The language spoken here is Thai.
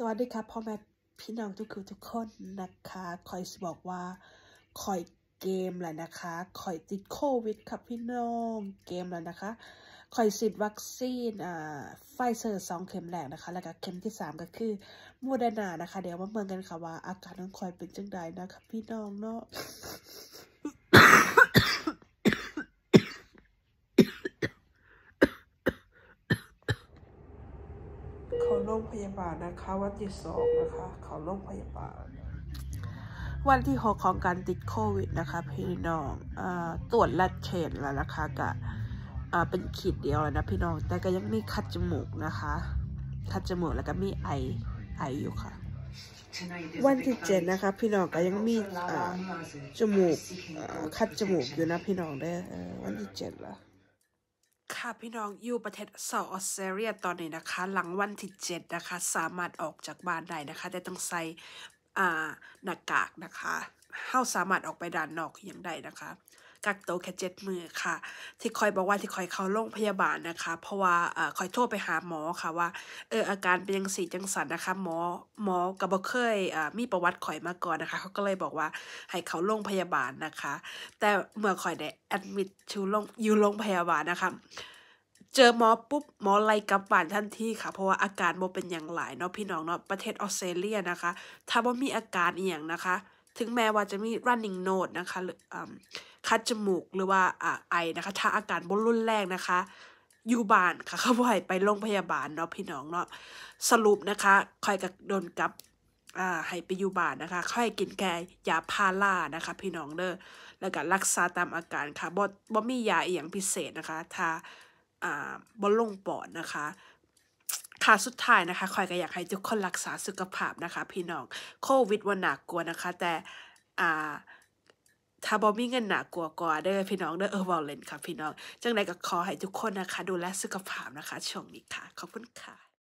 สวัสดีครับพ่อแม่พี่น้องทุกคือทุกคนนะคะคอยบอกว่าคอยเกมแหละนะคะคอยติดโควิดครับพี่น้อง เกมแล้วนะคะคอยสิทธิ์วัคซีนอ่าไฟเซอร์สองเข็มแรกนะคะแล้วก็เข็มที่สามก็คือมูเดนานะคะเดี๋ยวมาเมืองกันค่ะว่า อาการน้องคอยเป็นจังไดนะคะพี่น้องเนาะพยาบาลนะคะวันที่สองนะคะ เขาโรงพยาบาลวันที่หกของการติดโควิดนะคะ พี่น้องอตรวจลัดเชนแล้วนะคะกะเป็นขีดเดียวลนะพี่น้อง แต่ก็ยังมีคัด จมูกนะคะ คัดจมูกแล้วก็มีไอไออยู่ค่ะวันที่เจ็ดนะคะ พี่น้องก็ยังมีจมูกคัด จมูกอยู่นะพี่น้องได้วันที่เจ็ดละค่ะพี่น้อง อยู่ประเทศเซาออสเตรเลียตอนนี้นะคะ หลังวันที่เจ็ดนะคะ สามารถออกจากบ้านได้นะคะ แต่ต้องใส่อ่าหน้ากากนะคะเข้าสามารถออกไปด้านนอกยางได้นะคะกักตัวแค่เจ็ดมือค่ะ ที่คอยบอกว่าที่คอยเข้าโรงพยาบาลนะคะ เพราะว่าเอ่อคอยโทรไปหาหมอค่ะว่า เอออาการเป็นยังสีจังสันนะคะ หมอหมอกับบอกเคยอ่ามีประวัติคอยมาก่อนนะคะ เขาก็เลยบอกว่าให้เขาโรงพยาบาลนะคะแต่เมื่อคอยได้แอดมิดชูโรงอยู่โรงพยาบาลนะคะเจอหมอปุ๊บหมอไล่กลับบ้านทันทีค่ะ เพราะว่าอาการโมเป็นอย่างหลายเนาะพี่น้องเนาะประเทศออสเตรเลียนะคะ ถ้าว่ามีอาการอีอย่างนะคะถึงแม้ว่าจะมี running nose นะคะหรือคัดจมูกหรือว่าไอนะคะถ้าอาการบนรุนแรงนะคะอยู่บ้านค่ะเขาบ่อยไปโรงพยาบาลเนาะพี่น้องเนาะสรุปนะคะคอยกับโดนกับอ่ให้ไปอยู่บ้านนะคะ ค่อยกินแก่ยาพารานะคะ พี่น้องเด้อแล้วก็รักษาตามอาการค่ะบ่บ่มียาอีหยังพิเศษนะคะ ถ้าอ่าบ่ลงปอดนะคะค่ะสุดท้ายนะคะคอยก็อยากให้ทุกคนรักษาสุขภาพนะคะ พี่น้อง โควิดวันหนักกลัวนะคะ แต่อาถ้าบอมีเงินหนักกลัวกว่าเด้อพี่น้องเด้อเออวอลเลนค่ะพี่น้อง จังไรก็ขอให้ทุกคนนะคะดูแลสุขภาพนะคะช่วงนี้ค่ะ ขอบคุณค่ะ